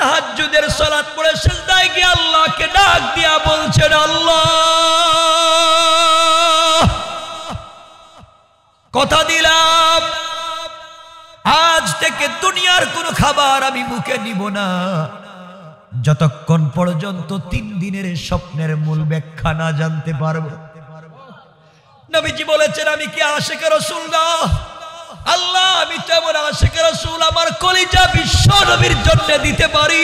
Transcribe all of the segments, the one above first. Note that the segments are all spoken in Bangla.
তাহাজুদের সলাত পড়ে সেজদায় গিয়ে আল্লাহকে ডাক দিয়া বলছেন আল্লাহ কথা দিলাম আজ থেকে দুনিয়ার কোন খাবার আমি মুখে নিব না যতক্ষণ পর্যন্ত তিন দিনের স্বপ্নের মূল ব্যাখ্যা না জানতে পারবো নবীজি বলেছেন আমি কি আশেখ রসুল আল্লাহ আমি তো এমন আশেখ রসুল আমার কলিজা বিশ্ব নবীর জন্য দিতে পারি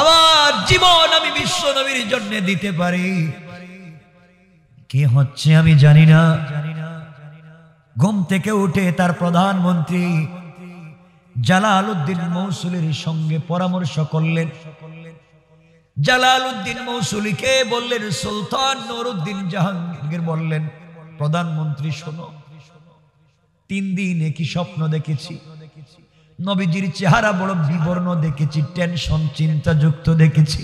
আমার জীবন আমি বিশ্ব নবীর জন্য দিতে পারি কে হচ্ছে আমি জানি না ঘুম থেকে উঠে তার প্রধানমন্ত্রী জালাল উদ্দিন মৌসুলির সঙ্গে পরামর্শ করলেন জালাল উদ্দিন মৌসুলিকে বললেন সুলতান নুরুদ্দিন জাহাঙ্গীর বললেন প্রধানমন্ত্রী শোনো তিন দিন একই স্বপ্ন দেখেছি নবীজির চেহারা বড় বিবর্ণ দেখেছি টেনশন চিন্তাযুক্ত দেখেছি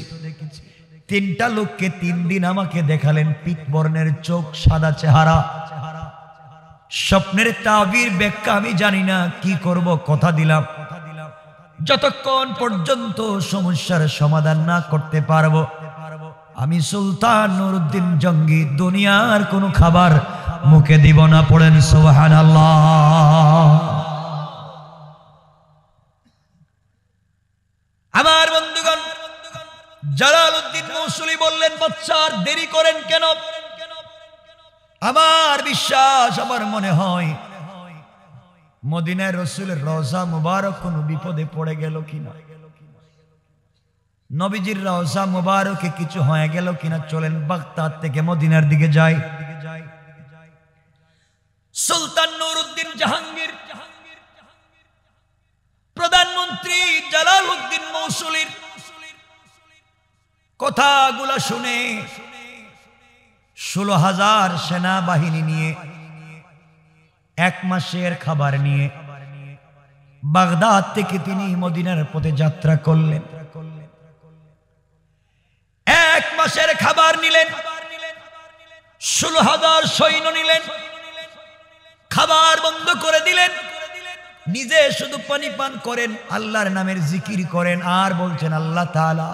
তিনটা লোককে তিন দিন আমাকে দেখালেন পিক বর্ণের চোখ সাদা চেহারা স্বপ্নের তাবির ব্যাখ্যা আমি জানি না কি করব কথা দিলাম যতক্ষণ পর্যন্ত সমস্যার সমাধান না করতে পারবো আমি সুলতান নুরুদ্দিন জঙ্গি দুনিয়ার কোনো খাবার মুখে দিব না পড়েন সোহান আমার বন্ধুগণ জালাল উদ্দিন মৌসুলি বললেন বাচ্চার দেরি করেন কেন আমার বিশ্বাস আমার মনে হয় মদিনায় রসুলের রজা মুবারক কোন বিপদে পড়ে গেল কিনা নবীজির রজা মুবারকে কিছু হয়ে গেল কিনা চলেন বাক্তার থেকে মদিনার দিকে যায় সুলতান নুরুদ্দিন জাহাঙ্গীর প্রধানমন্ত্রী জালাল উদ্দিন মৌসুলির কথাগুলা শুনে ষোলো হাজার সেনাবাহিনী নিয়ে এক মাসের খাবার নিয়ে বাগদাদ থেকে তিনি মদিনার পথে যাত্রা করলেন এক মাসের খাবার নিলেন ষোলো হাজার সৈন্য নিলেন খাবার বন্ধ করে দিলেন নিজে শুধু পানি পান করেন আল্লাহর নামের জিকির করেন আর বলছেন আল্লাহ তালা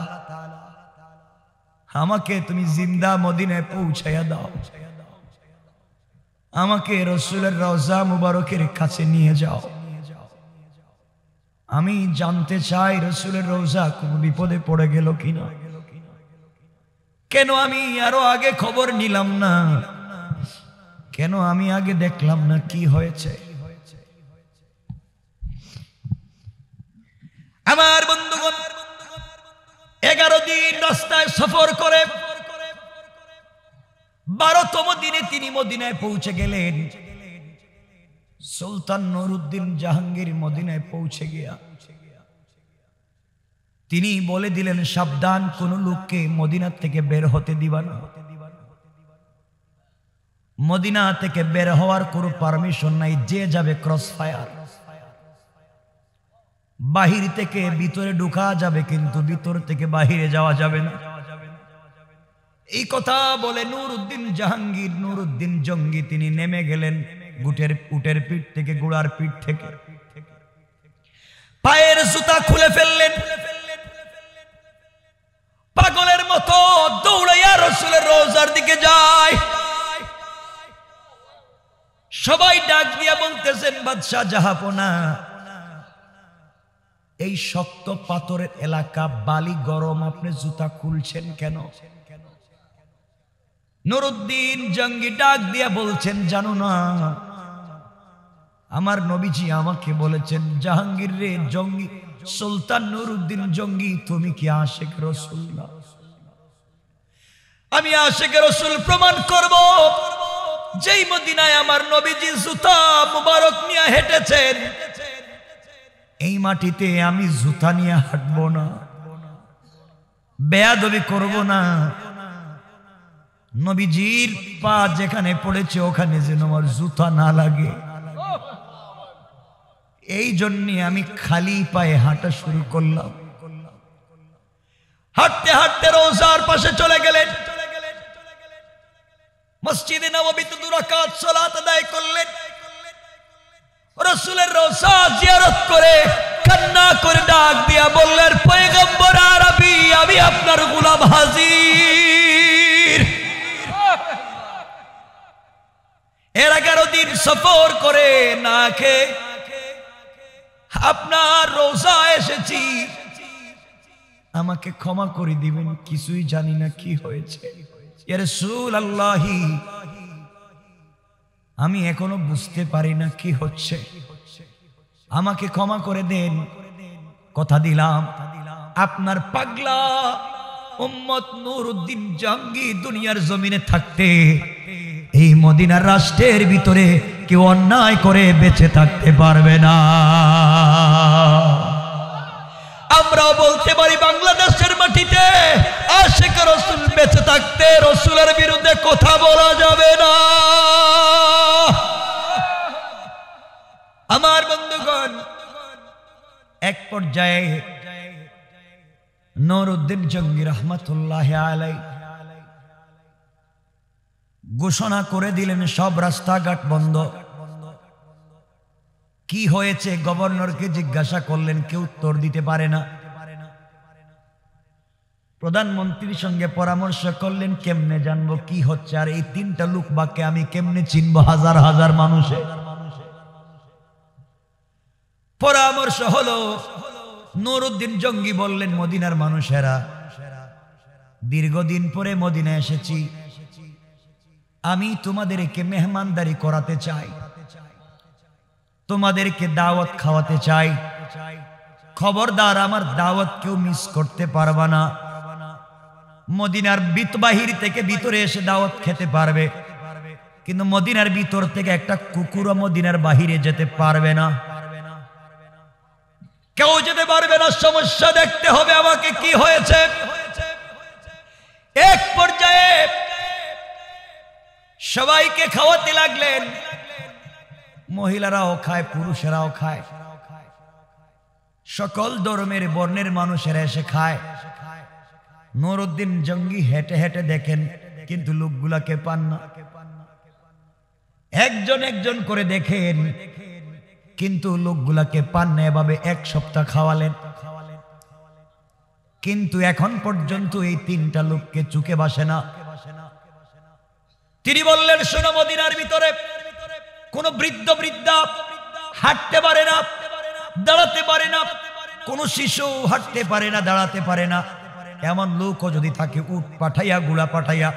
আমাকে তুমি জিন্দা মদিনে পৌঁছাইয়া দাও আমাকে রসুলের রজা মুবারকের কাছে নিয়ে যাও আমি জানতে চাই রসুলের রোজা কোন বিপদে পড়ে গেল কিনা কেন আমি আরো আগে খবর নিলাম না কেন আমি আগে দেখলাম না কি হয়েছে আমার বন্ধুগণ এগারো দিন রাস্তায় সফর করে বারোতম দিনে তিনি মদিনায় পৌঁছে গেলেন সুলতান নুরুদ্দিন জাহাঙ্গীর মদিনায় পৌঁছে গিয়া তিনি বলে দিলেন সাবধান কোন লোককে মদিনার থেকে বের হতে দিবা না মদিনা থেকে বের হওয়ার কোনো পারমিশন নাই যে যাবে ক্রস ফায়ার বাহির থেকে ভিতরে ঢুকা যাবে কিন্তু ভিতর থেকে বাহিরে যাওয়া যাবে না এই কথা বলে নূর উদ্দিন জাহাঙ্গীর নূর উদ্দিন জঙ্গি তিনি নেমে গেলেন গুটের উটের পিঠ থেকে গুড়ার পিঠ থেকে পায়ের জুতা খুলে ফেললেন পাগলের মতো দৌড়াইয়া রসুলের রোজার দিকে যায় সবাই ডাক দিয়া বলতেছেন বাদশাহ জাহাপনা এই শক্ত পাথরের এলাকা বালি গরম আপনি জুতা খুলছেন কেন নুরুদ্দিন জঙ্গি ডাক দিয়া বলছেন জানো না আমার নবীজি আমাকে বলেছেন জাহাঙ্গীর রে জঙ্গি সুলতান নুরুদ্দিন জঙ্গি তুমি কি আশেক রসুল না আমি আশেক রসুল প্রমাণ করবো যেই মদিনায় আমার নবীজি জুতা মুবারক নিয়ে হেঁটেছেন এই মাটিতে আমি জুতা নিয়ে হাঁটবো না বেয়াদবি করব না নবীজির পা যেখানে পড়েছে ওখানে যেন আমার জুতা না লাগে এই জন্যে আমি খালি পায়ে হাঁটা শুরু করলাম হাঁটতে হাঁটতে রোজার পাশে চলে গেলেন মসজিদে নবীতে দুরাকাত সালাত আদায় করলেন রসুলের রোজা জিয়ারত করে কান্না করে ডাক দিয়া বললেন পয়গম্বর আরবি আমি আপনার গোলাম হাজির এর এগারো দিন সফর করে না আপনার রোজা এসেছি আমাকে ক্ষমা করে দিবেন কিছুই জানি না কি হয়েছে আল্লাহি আমি এখনো বুঝতে পারি না কি হচ্ছে আমাকে ক্ষমা করে দেন কথা দিলাম আপনার পাগলা উম্মত নুরুদ্দিন জাঙ্গি দুনিয়ার জমিনে থাকতে এই মদিনার রাষ্ট্রের ভিতরে কেউ অন্যায় করে বেঁচে থাকতে পারবে না আমরা বলতে পারি বাংলাদেশের মাটিতে আশেখ রসুল বেঁচে থাকতে রসুলের বিরুদ্ধে কথা বলা যাবে না আমার বন্ধুগণ এক পর্যায়ে নরুদ্দিন জঙ্গি রহমতুল্লাহ আলাই ঘোষণা করে দিলেন সব রাস্তাঘাট বন্ধ কি হয়েছে গভর্নরকে জিজ্ঞাসা করলেন কেউ উত্তর দিতে পারে না প্রধানমন্ত্রীর সঙ্গে পরামর্শ করলেন কেমনে জানবো কি হচ্ছে আর এই তিনটা লোক বাক্যে আমি কেমনে চিনবো হাজার হাজার মানুষে পরামর্শ হলো নুরুদ্দিন জঙ্গি বললেন মদিনার মানুষেরা দীর্ঘদিন পরে মদিনা এসেছি আমি তোমাদেরকে মেহমানদারি করাতে চাই তোমাদেরকে দাওয়াত খাওয়াতে চাই খবরদার আমার দাওয়াত কেউ মিস করতে পারবা না মদিনার বাহির থেকে ভিতরে এসে দাওয়াত খেতে পারবে কিন্তু মদিনার ভিতর থেকে একটা কুকুরও মদিনার বাহিরে যেতে পারবে না কেউ যেতে পারবে না সমস্যা দেখতে হবে আমাকে কি হয়েছে এক পর্যায়ে সবাইকে খাওয়াতে লাগলেন মহিলারাও খায় পুরুষেরাও খায় সকল ধর্মের বর্ণের মানুষেরা এসে খায় নরুদ্দিন জঙ্গি হেঁটে হেঁটে দেখেন কিন্তু লোকগুলাকে পান না একজন একজন করে দেখেন কিন্তু লোকগুলাকে পান না এভাবে এক সপ্তাহ খাওয়ালেন কিন্তু এখন পর্যন্ত এই তিনটা লোককে চুকে বাসে না তিনি বললেন সোনামদিনার ভিতরে কোনো বৃদ্ধ বৃদ্ধা হাঁটতে পারে না দাঁড়াতে পারে না কোনো শিশু হাঁটতে পারে না দাঁড়াতে পারে না এমন লোকও যদি থাকে উঠ পাঠাইয়া গুড়া পাঠাইয়া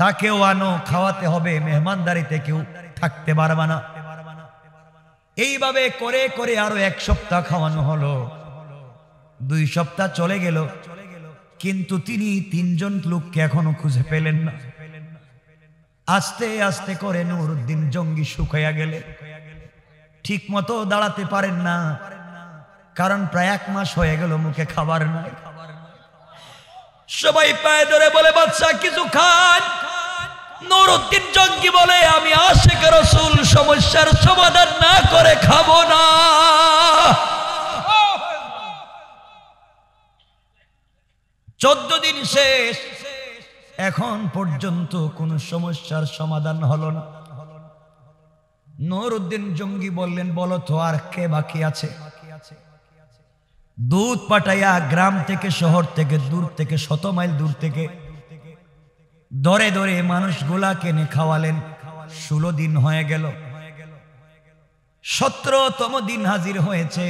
তাকেও আনো খাওয়াতে হবে মেহমানদারিতে কেউ থাকতে পারবে না এইভাবে করে করে আরো এক সপ্তাহ খাওয়ানো হলো দুই সপ্তাহ চলে গেল কিন্তু তিনি তিনজন লোককে এখনো খুঁজে পেলেন না আস্তে আস্তে করে নুরুদ্দিন জঙ্গি শুকাইয়া গেলে ঠিক মতো দাঁড়াতে পারেন না কারণ প্রায় এক মাস হয়ে গেল মুখে খাবার নাই সবাই পায়ে ধরে বলে বাচ্চা কিছু খান নুরুদ্দিন জঙ্গি বলে আমি আশেখ রসুল সমস্যার সমাধান না করে খাব না চোদ্দ দিন শেষ এখন পর্যন্ত কোনো সমস্যার সমাধান হলো না নরুদ্দিন জঙ্গি বললেন বলো তো আর কে বাকি আছে দুধ পাঠাইয়া গ্রাম থেকে শহর থেকে দূর থেকে শত মাইল দূর থেকে দরে দরে মানুষগুলা কেনে খাওয়ালেন ষোলো দিন হয়ে গেল সতেরোতম দিন হাজির হয়েছে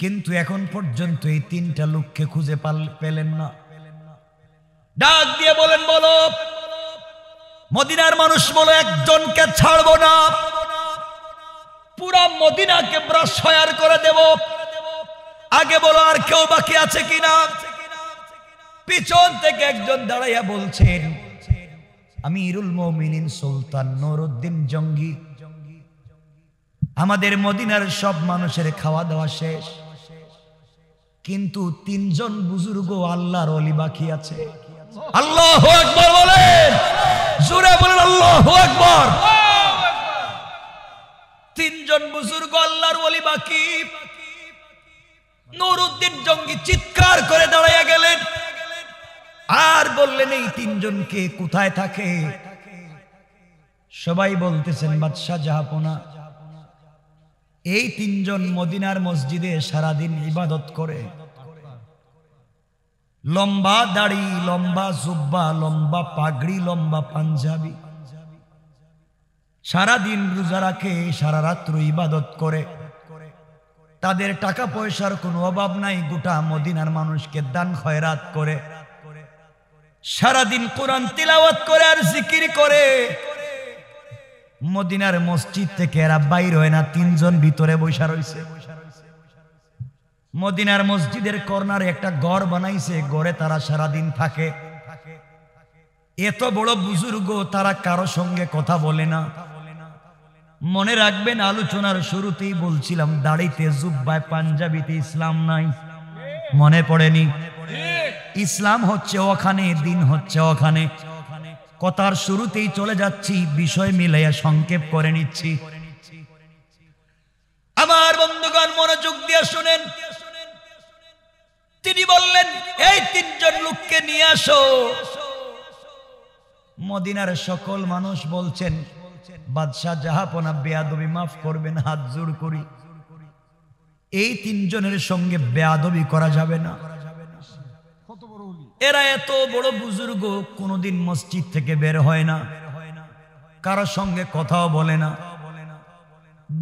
কিন্তু এখন পর্যন্ত এই তিনটা লোককে খুঁজে পেলেন না ডাক দিয়ে বলেন বলো মদিনার মানুষ বলো একজনকে ছাড়ব না পুরা মদিনাকে ব্রাশয়ার করে দেব আগে বলো আর কেউ বাকি আছে কিনা পিছন থেকে একজন দাঁড়াইয়া বলছেন আমি ইরুল মমিনিন সুলতান নরুদ্দিন জঙ্গি আমাদের মদিনার সব মানুষের খাওয়া দাওয়া শেষ কিন্তু তিনজন বুজুর্গ আল্লাহর অলি বাকি আছে আল্লাহ একবার বলেন জুড়ে বলেন আল্লাহ একবার তিনজন বুজুর্গ আল্লাহর বলি বাকি নুরুদ্দিন জঙ্গি চিৎকার করে দাঁড়াইয়া গেলেন আর বললেন এই তিনজনকে কোথায় থাকে সবাই বলতেছেন বাদশাহ জাহাপনা এই তিনজন মদিনার মসজিদে সারাদিন ইবাদত করে লম্বা দাড়ি লম্বা জুব্বা লম্বা পাগড়ি লম্বা পাঞ্জাবি সারাদিন রোজা রাখে সারা রাত্র ইবাদত করে তাদের টাকা পয়সার কোনো অভাব নাই গোটা মদিনার মানুষকে দান খয়রাত করে সারাদিন কোরআন তিলাওয়াত করে আর জিকির করে মদিনার মসজিদ থেকে এরা বাইর হয় না তিনজন ভিতরে বৈশা রয়েছে মদিনার মসজিদের কর্নারে একটা গড় বানাইছে গড়ে তারা সারাদিন থাকে এত বড় বুজুর্গ তারা কারো সঙ্গে কথা বলে না মনে রাখবেন আলোচনার শুরুতেই বলছিলাম দাড়িতে জুব্বায় পাঞ্জাবিতে ইসলাম নাই মনে পড়েনি ইসলাম হচ্ছে ওখানে দিন হচ্ছে ওখানে কথার শুরুতেই চলে যাচ্ছি বিষয় মিলাইয়া সংক্ষেপ করে নিচ্ছি আমার বন্ধুগণ মনোযোগ দিয়ে শুনেন তিনি বললেন এই তিনজন লোককে নিয়ে আসো মদিনার সকল মানুষ বলছেন বাদশাহ জাহাপনা বেয়াদবি মাফ করবেন হাত জোর করি এই তিনজনের সঙ্গে বেয়াদবি করা যাবে না এরা এত বড় বুজুর্গ কোনোদিন মসজিদ থেকে বের হয় না কারো সঙ্গে কথাও বলে না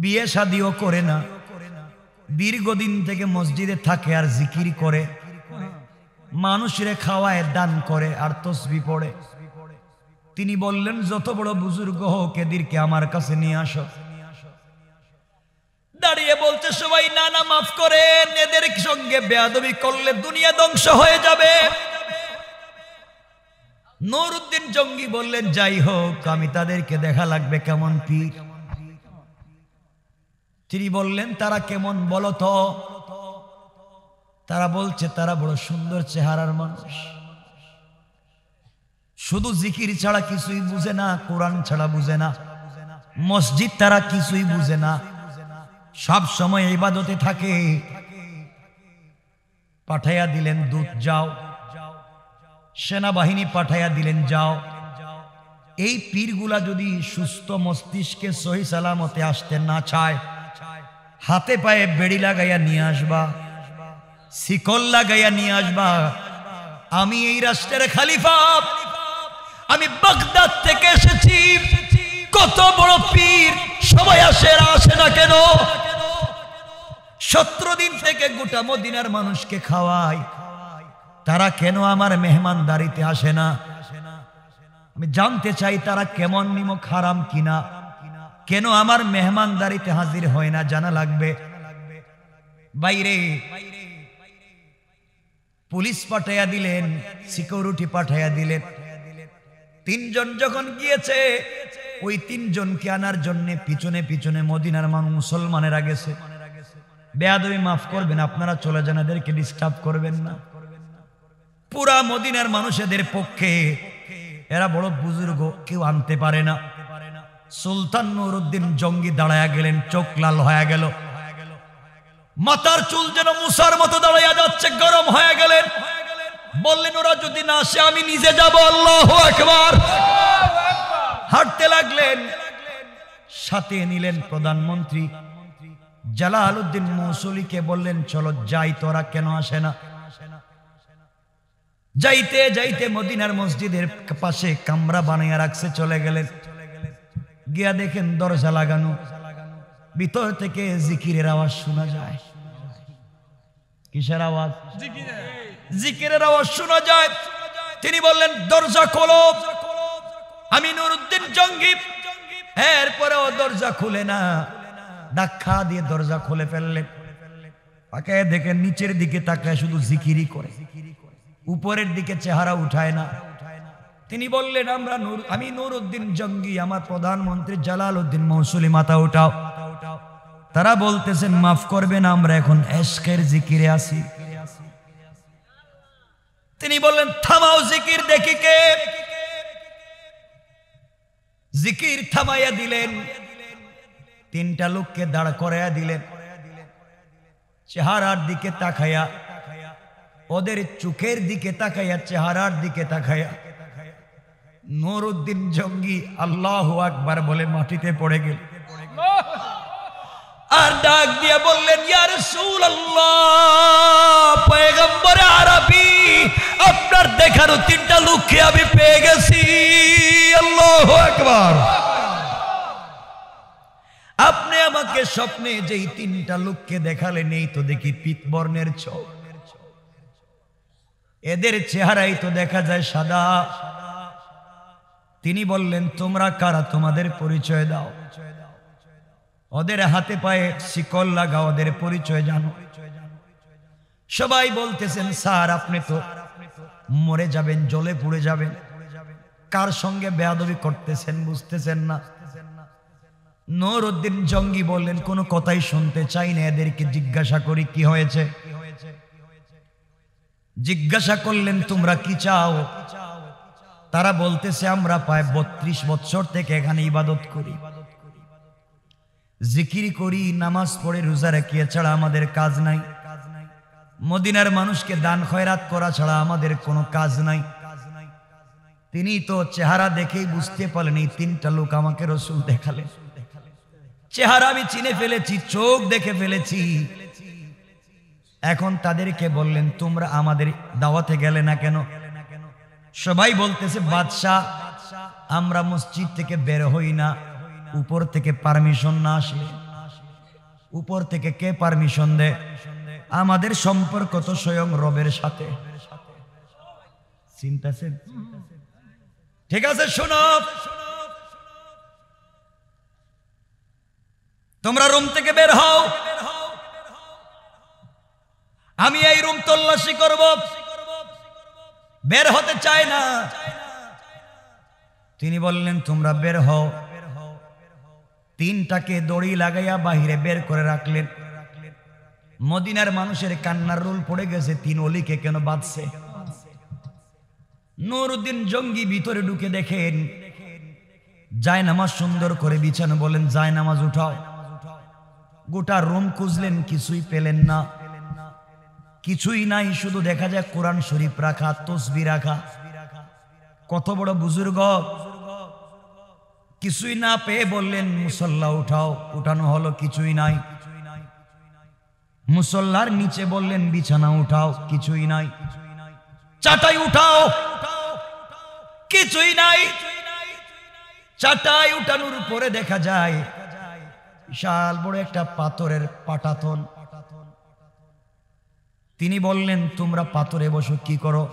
বিয়ে শাদিও করে না দীর্ঘদিন থেকে মসজিদে থাকে আর জিকির করে মানুষরে খাওয়ায় দান করে আর তসবি পড়ে তিনি বললেন যত বড় বুজুর্গ হোক এদেরকে আমার কাছে নিয়ে আসো দাঁড়িয়ে বলছে সবাই নানা মাফ করে এদের সঙ্গে বেয়াদবি করলে দুনিয়া ধ্বংস হয়ে যাবে নুরুদ্দিন জঙ্গি বললেন যাই হোক আমি তাদেরকে দেখা লাগবে কেমন পীর তিনি বললেন তারা কেমন বলো তো তারা বলছে তারা বড় সুন্দর চেহারার মানুষ শুধু জিকির ছাড়া কিছুই বুঝে না কোরআন ছাড়া বুঝে না মসজিদ তারা কিছুই বুঝে না সব সময় ইবাদতে থাকে পাঠাইয়া দিলেন দূত যাও সেনাবাহিনী পাঠাইয়া দিলেন যাও এই পীরগুলা যদি সুস্থ মস্তিষ্কে সহি সালামতে আসতে না চায় হাতে পায়ে বেড়ি লাগাইয়া নিয়ে আসবা শিকল লাগাইয়া নিয়ে আসবা আমি এই রাষ্ট্রের খালিফা আমি বাগদাদ থেকে এসেছি কত বড় পীর সবাই আসে আসে না কেন সত্তর দিন থেকে গোটা মদিনার মানুষকে খাওয়াই তারা কেন আমার মেহমানদারিতে আসে না আমি জানতে চাই তারা কেমন নিম খারাম কিনা কেন আমার মেহমানদারিতে হাজির হয় না জানা লাগবে বাইরে পুলিশ পাঠাইয়া দিলেন সিকিউরিটি পাঠাইয়া দিলেন তিনজন যখন গিয়েছে ওই তিনজনকে আনার জন্য পিছনে পিছনে মদিনার মানুষ মুসলমানেরা গেছে বেয়াদবি মাফ করবেন আপনারা চলে যান এদেরকে ডিস্টার্ব করবেন না পুরা মদিনার মানুষ এদের পক্ষে এরা বড় বুজুর্গ কেউ আনতে পারে না সুলতান নুরুদ্দিন জঙ্গি দাঁড়ায় গেলেন চোখ লাল হয়ে গেল মাথার চুল যেন মুসার মতো দাঁড়াইয়া যাচ্ছে গরম হয়ে গেলেন বললেন ওরা যদি না আসে আমি নিজে যাব আল্লাহ একবার হাঁটতে লাগলেন সাথে নিলেন প্রধানমন্ত্রী জালাল উদ্দিন মৌসুলিকে বললেন চলো যাই তোরা কেন আসে না যাইতে যাইতে মদিনার মসজিদের পাশে কামরা বানাইয়া রাখছে চলে গেলেন গিয়া দেখেন দরজা লাগানো ভিতর থেকে জিকিরের আওয়াজ শোনা যায় কিসের আওয়াজ জিকিরের আওয়াজ শোনা যায় তিনি বললেন দরজা খোল আমি নুরুদ্দিন জঙ্গি এরপরেও দরজা খুলে না ধাক্কা দিয়ে দরজা খুলে ফেললেন তাকে দেখেন নিচের দিকে তাকায় শুধু জিকিরি করে উপরের দিকে চেহারা উঠায় না তিনি বললেন আমরা নূর আমি নূর উদ্দিন জঙ্গি আমার প্রধানমন্ত্রী জালাল উদ্দিন মৌসুলি মাথা উঠাও তারা বলতেছেন মাফ করবেন আমরা এখন এসকের জিকিরে আছি তিনি বললেন থামাও জিকির দেখি কে জিকির থামাইয়া দিলেন তিনটা লোককে দাঁড় করাইয়া দিলেন চেহারার দিকে তাকাইয়া ওদের চোখের দিকে তাকাইয়া চেহারার দিকে তাকাইয়া নুরুদ্দিন জঙ্গি আল্লাহ আকবার বলে মাটিতে পড়ে গেল আর ডাক দিয়ে বললেন ইয়ার সুল পেগম্বরে আরবি আপনার দেখানো তিনটা লক্ষ্যে আমি পেয়ে গেছি আল্লাহ একবার আপনি আমাকে স্বপ্নে যেই তিনটা লোককে দেখালেন এই তো দেখি পিতবর্ণের ছ এদের চেহারাই তো দেখা যায় সাদা তিনি বললেন তোমরা কারা তোমাদের পরিচয় দাও ওদের হাতে পায়ে শিকল লাগা ওদের পরিচয় জানো সবাই বলতেছেন স্যার আপনি তো মরে যাবেন জলে পুড়ে যাবেন কার সঙ্গে বেয়াদবি করতেছেন বুঝতেছেন না নরউদ্দিন জঙ্গি বললেন কোনো কথাই শুনতে চাই না এদেরকে জিজ্ঞাসা করি কি হয়েছে জিজ্ঞাসা করলেন তোমরা কি চাও তারা বলতেছে আমরা প্রায় বত্রিশ বছর থেকে এখানে ইবাদত করি জিকির করি নামাজ পড়ে রোজা রাখি ছাড়া আমাদের কাজ নাই মদিনার মানুষকে দান খয়রাত করা ছাড়া আমাদের কোনো কাজ নাই তিনি তো চেহারা দেখেই বুঝতে পারলেন এই তিনটা লোক আমাকে রসুল দেখালেন চেহারা আমি চিনে ফেলেছি চোখ দেখে ফেলেছি এখন তাদেরকে বললেন তোমরা আমাদের দাওয়াতে গেলে না কেন সবাই বলতেছে বাদশাহ আমরা মসজিদ থেকে বের হই না উপর থেকে পারমিশন না আসে উপর থেকে কে পারমিশন দেয় আমাদের সম্পর্ক তো স্বয়ং রবের সাথে ঠিক আছে শোনো তোমরা রুম থেকে বের হও আমি এই রুম তল্লাশি করবো বের হতে চায় না তিনি বললেন তোমরা বের হও তিনটাকে দড়ি লাগাইয়া বাহিরে বের করে রাখলেন মদিনার মানুষের কান্নার রোল পড়ে গেছে তিন অলিকে কেন বাঁধছে নুরুদ্দিন জঙ্গি ভিতরে ঢুকে দেখেন যায় নামাজ সুন্দর করে বিছানো বলেন যায় নামাজ উঠাও গোটা রুম খুঁজলেন কিছুই পেলেন না কিছুই নাই শুধু দেখা যায় কোরআন শরীফ রাখা তসবি রাখা কত বড় বুজুর্গ কিছুই না পেয়ে বললেন মুসল্লা উঠাও উঠানো হলো কিছুই নাই মুসল্লার নিচে বললেন বিছানা উঠাও কিছুই নাই চাটাই উঠাও কিছুই নাই চাটাই উঠানোর পরে দেখা যায় বিশাল বড় একটা পাথরের পাটাতন তিনি বললেন তোমরা পাথরে বসো কি করো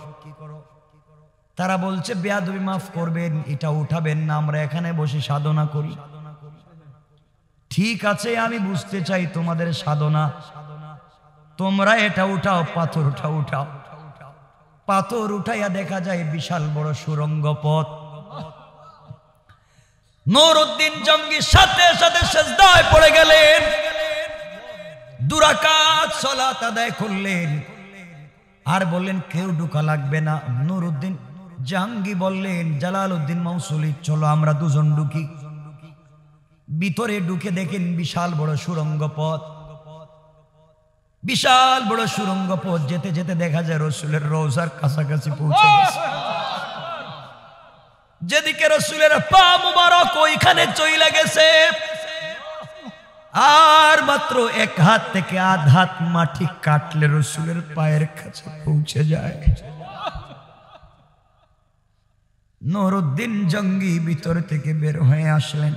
তারা বলছে বেয়াদবি মাফ করবেন এটা উঠাবেন না আমরা এখানে বসে সাধনা করি ঠিক আছে আমি বুঝতে চাই তোমাদের সাধনা তোমরা এটা উঠাও পাথরটা উঠাও পাথর উঠাইয়া দেখা যায় বিশাল বড় সুরঙ্গ পথ নুরউদ্দিন জঙ্গি সাথে সাথে সেজদায় পড়ে গেলেন দুরাকাত সলাত আদায় করলেন আর বললেন কেউ ঢুকা লাগবে না জাহাঙ্গি বললেন জালাল উদ্দিন মৌসুলি চলো আমরা দুজন ঢুকি ভিতরে ঢুকে দেখেন বিশাল বড় সুরঙ্গ পথ বিশাল বড় সুরঙ্গ পথ যেতে যেতে দেখা যায় রসুলের রোজার কাছাকাছি পৌঁছে যেদিকে রসুলের পা মুবারক ওইখানে চইলা গেছে আর মাত্র এক হাত থেকে আধ হাত মাটি কাটলে রসুলের পায়ের কাছে পৌঁছে যায় নরুদ্দিন জঙ্গি ভিতর থেকে বের হয়ে আসলেন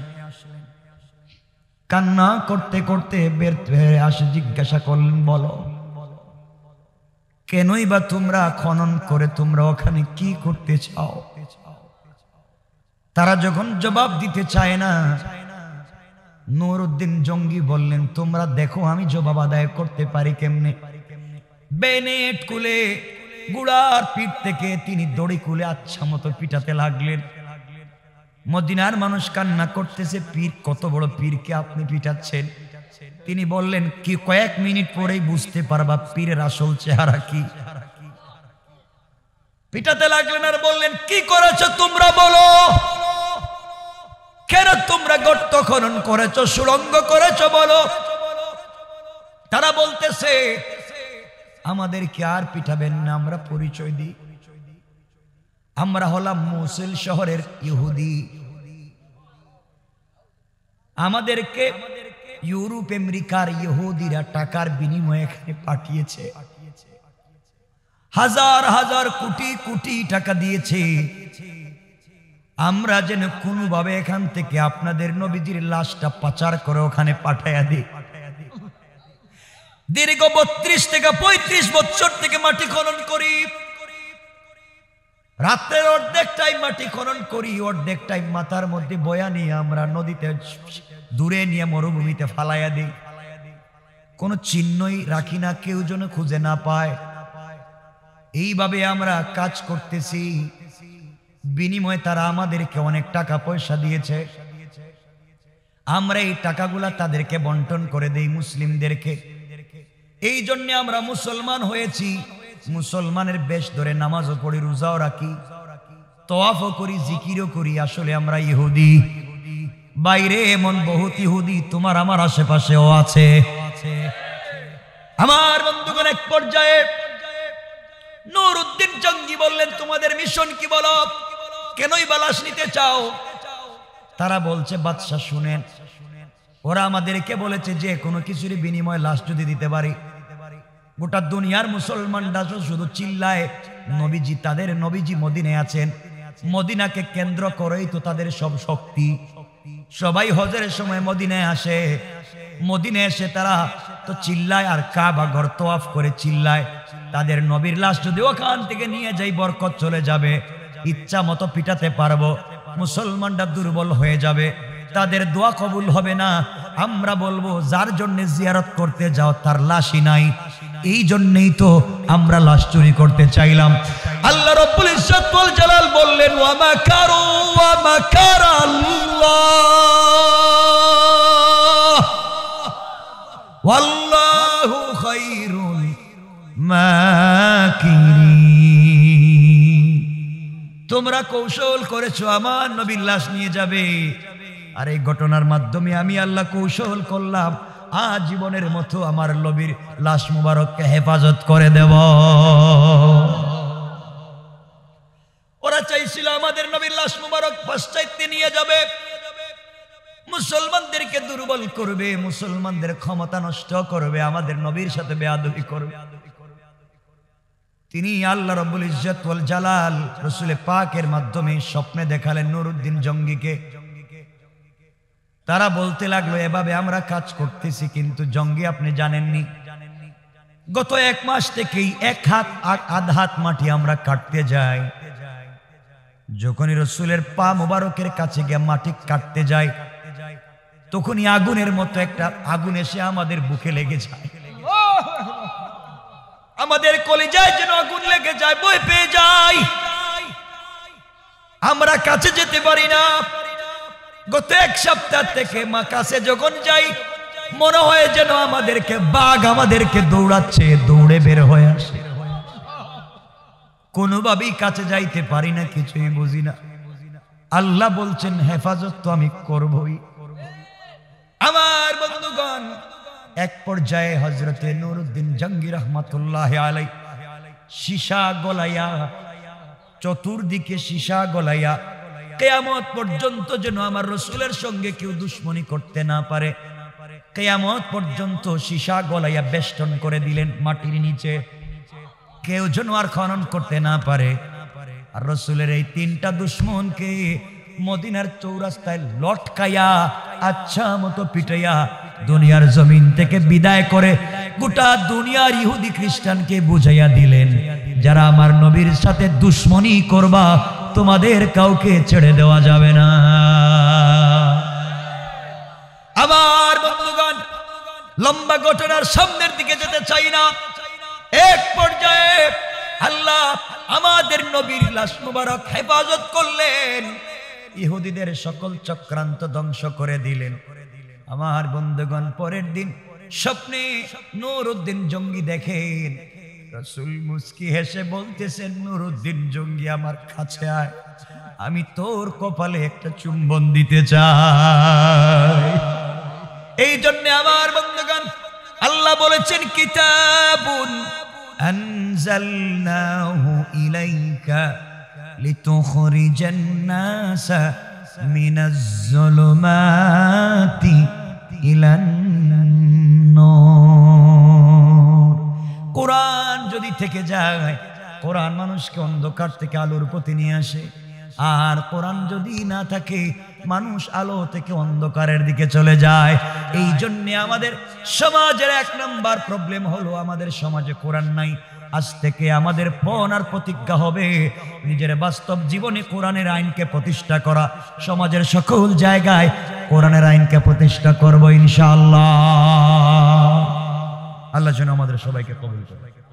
কান্না করতে করতে বের হয়ে আসে জিজ্ঞাসা করলেন বলো কেনই বা তোমরা খনন করে তোমরা ওখানে কি করতে চাও তারা যখন জবাব দিতে চায় না নুরুদ্দিন জঙ্গি বললেন তোমরা দেখো আমি জবাব আদায় করতে পারি কেমনে বেনেট কুলে গুড়ার পিঠ থেকে তিনি দড়ি কুলে আচ্ছা মতো পিটাতে লাগলেন মদিনার মানুষ কান্না করতেছে পীর কত বড় পীরকে আপনি পিটাচ্ছেন তিনি বললেন কি কয়েক মিনিট পরেই বুঝতে পারবা পীরের আসল চেহারা কি পিটাতে লাগলেন আর বললেন কি করেছো তোমরা বলো কেন তোমরা গর্ত খনন করেছ সুরঙ্গ করেছ বলো তারা বলতেছে আমাদেরকে আর পিঠাবেন না আমরা পরিচয় দিই আমরা হলাম মুসিল শহরের ইহুদি আমাদেরকে ইউরোপ আমেরিকার ইহুদিরা টাকার বিনিময়ে এখানে পাঠিয়েছে হাজার হাজার কোটি কোটি টাকা দিয়েছে আমরা যেন কোনোভাবে এখান থেকে আপনাদের নবীজির লাশটা পাচার করে ওখানে পাঠাইয়া দিই দীর্ঘ বত্রিশ থেকে পঁয়ত্রিশ বছর থেকে মাটি খনন করি রাতের টাইম মাটি খনন করি অর্ধেক টাইম মাথার মধ্যে বয়া নিয়ে আমরা নদীতে দূরে নিয়ে মরুভূমিতে ফালাইয়া দিই কোনো চিহ্নই রাখি না কেউ যেন খুঁজে না পায় এইভাবে আমরা কাজ করতেছি বিনিময়ে তারা আমাদেরকে অনেক টাকা পয়সা দিয়েছে আমরা এই টাকাগুলা তাদেরকে বন্টন করে দেই মুসলিমদেরকে এই জন্য আমরা মুসলমান হয়েছি মুসলমানের বেশ ধরে নামাজও পড়ি রোজাও রাখি তোয়াফও করি জিকিরও করি আসলে আমরা ইহুদি বাইরে এমন বহুত ইহুদি তোমার আমার আশেপাশেও আছে আমার বন্ধুগণ এক পর্যায়ে নুর উদ্দিন জঙ্গি বললেন তোমাদের মিশন কি বলো কেনই বালাস নিতে চাও তারা বলছে বাদশাহ শুনেন ওরা আমাদেরকে বলেছে যে কোনো কিছুরই বিনিময় লাশ যদি দিতে পারি গোটা দুনিয়ার মুসলমান ডাসো শুধু চিল্লায় নবীজি তাদের নবীজি মদিনে আছেন মদিনাকে কেন্দ্র করেই তো তাদের সব শক্তি সবাই হজরের সময় মদিনায় আসে মদিনে এসে তারা তো চিল্লায় আর কাবা ঘর তোয়াফ করে চিল্লায় তাদের নবীর লাশ যদি ওখান থেকে নিয়ে যাই বরকত চলে যাবে ইচ্ছা মতো পিটাতে পারবো মুসলমানরা দুর্বল হয়ে যাবে তাদের দোয়া কবুল হবে না আমরা বলবো যার জন্য জিয়ারত করতে যাও তার লাশই নাই এই জন্যই তো আমরা লাশ চুরি করতে চাইলাম আল্লাহ রব্বুল ইজ্জতুল জালাল বললেন ওয়া কারু ওয়া মাকারাল্লাহ ওয়াল্লাহু খায়রুল মাকিন তোমরা কৌশল করেছো আমার নবীর লাশ নিয়ে যাবে আর এই ঘটনার মাধ্যমে আমি আল্লাহ কৌশল করলাম আজীবনের মতো আমার নবীর লাশ মুবারককে হেফাজত করে দেব ওরা চাইছিল আমাদের নবীর লাশ মুবারক পাশ্চাত্যে নিয়ে যাবে মুসলমানদেরকে দুর্বল করবে মুসলমানদের ক্ষমতা নষ্ট করবে আমাদের নবীর সাথে বেয়াদবি করবে তিনি আল্লাহ রব্বুল ইজ্জত ওয়াল জালাল রসুলে পাকের মাধ্যমে স্বপ্নে দেখালেন নুরুদ্দিন জঙ্গিকে তারা বলতে লাগলো এভাবে আমরা কাজ করতেছি কিন্তু জঙ্গি আপনি জানেননি গত এক মাস থেকেই এক হাত আধ হাত মাটি আমরা কাটতে যাই যখনই রসুলের পা মোবারকের কাছে গিয়ে মাটি কাটতে যায় তখনই আগুনের মতো একটা আগুন এসে আমাদের বুকে লেগে যায় আমাদের কলেজায় যেন আগুন লেগে যায় বই পেয়ে যাই আমরা কাছে যেতে পারি না গত এক সপ্তাহ থেকে মা কাছে যখন যাই মনে হয় যেন আমাদেরকে বাঘ আমাদেরকে দৌড়াচ্ছে দৌড়ে বের হয়ে আসে কোনোভাবেই কাছে যাইতে পারি না কিছুই বুঝি না আল্লাহ বলছেন হেফাজত তো আমি করবই আমার বন্ধুগণ এক পর্যায়ে হজরতে নুরুদ্দিন জঙ্গি রহমতুল্লাহ আলাই সীসা গলাইয়া চতুর্দিকে সীসা গলাইয়া কেয়ামত পর্যন্ত যেন আমার রসুলের সঙ্গে কেউ দুশ্মনী করতে না পারে কেয়ামত পর্যন্ত সীসা গলাইয়া বেষ্টন করে দিলেন মাটির নিচে কেউ যেন আর খনন করতে না পারে আর রসুলের এই তিনটা দুশ্মনকে মদিনার চৌরাস্তায় লটকাইয়া আচ্ছা মতো পিটাইয়া দুনিয়ার জমিন থেকে বিদায় করে গোটা দুনিয়ার ইহুদি খ্রিস্টানকে বুঝাইয়া দিলেন যারা আমার নবীর সাথে দুশ্মনী করবা তোমাদের কাউকে ছেড়ে দেওয়া যাবে না আবার বন্ধুগণ লম্বা ঘটনার সামনের দিকে যেতে চাই না এক পর্যায়ে আল্লাহ আমাদের নবীর লাশ মুবারক হেফাজত করলেন ইহুদিদের সকল চক্রান্ত ধ্বংস করে দিলেন আমার বন্ধুগণ পরের দিন স্বপ্নে নুরুদ্দিন জঙ্গি দেখেন রসুল মুস্কি হেসে বলতেছেন নুরুদ্দিন জঙ্গি আমার কাছে আয় আমি তোর কপালে একটা চুম্বন দিতে চাই এই জন্য আমার বন্ধুগণ আল্লাহ বলেছেন কিতাবুন আনজালনাহু ইলাইকা লিতুখরিজান নাসা মিনাজ জুলুমাতি إلى কোরআন যদি থেকে যায় কোরআন মানুষকে অন্ধকার থেকে আলোর পথে নিয়ে আসে আর কোরআন যদি না থাকে মানুষ আলো থেকে অন্ধকারের দিকে চলে যায় এই জন্যে আমাদের সমাজের এক নম্বর প্রবলেম হলো আমাদের সমাজে কোরআন নাই আজ থেকে আমাদের পণ আর প্রতিজ্ঞা হবে নিজের বাস্তব জীবনে কোরআনের আইনকে প্রতিষ্ঠা করা সমাজের সকল জায়গায় কোরআনের আইনকে প্রতিষ্ঠা করবো ইনশাল্লাহ আল্লাহ যেন আমাদের সবাইকে কবুল সবাইকে